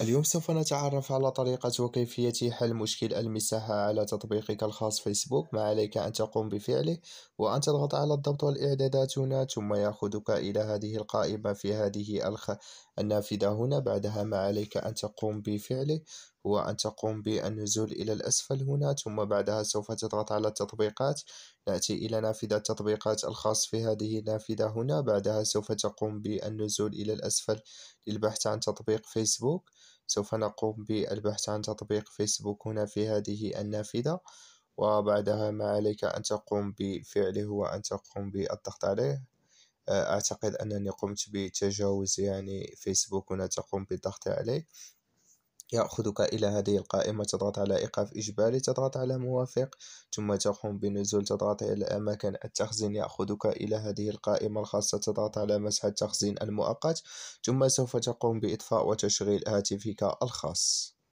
اليوم سوف نتعرف على طريقة وكيفية حل مشكل المساحة على تطبيقك الخاص فيسبوك ما عليك أن تقوم بفعله وأن تضغط على الضبط والإعدادات هنا ثم يأخذك إلى هذه القائمة في هذه الخ... النافذة هنا بعدها ما عليك أن تقوم بفعله هو أن تقوم بالنزول إلى الأسفل هنا ثم بعدها سوف تضغط على التطبيقات نأتي إلى نافذة التطبيقات الخاص في هذه النافذة هنا بعدها سوف تقوم بالنزول إلى الأسفل للبحث عن تطبيق فيسبوك سوف نقوم بالبحث عن تطبيق فيسبوك هنا في هذه النافذة وبعدها ما عليك أن تقوم بفعله وأن تقوم بالضغط عليه أعتقد أنني قمت بتجاوز يعني فيسبوك هنا تقوم بالضغط عليه يأخذك إلى هذه القائمة تضغط على إيقاف إجباري تضغط على موافق ثم تقوم بنزول تضغط إلى أماكن التخزين يأخذك إلى هذه القائمة الخاصة تضغط على مسح التخزين المؤقت ثم سوف تقوم بإطفاء وتشغيل هاتفك الخاص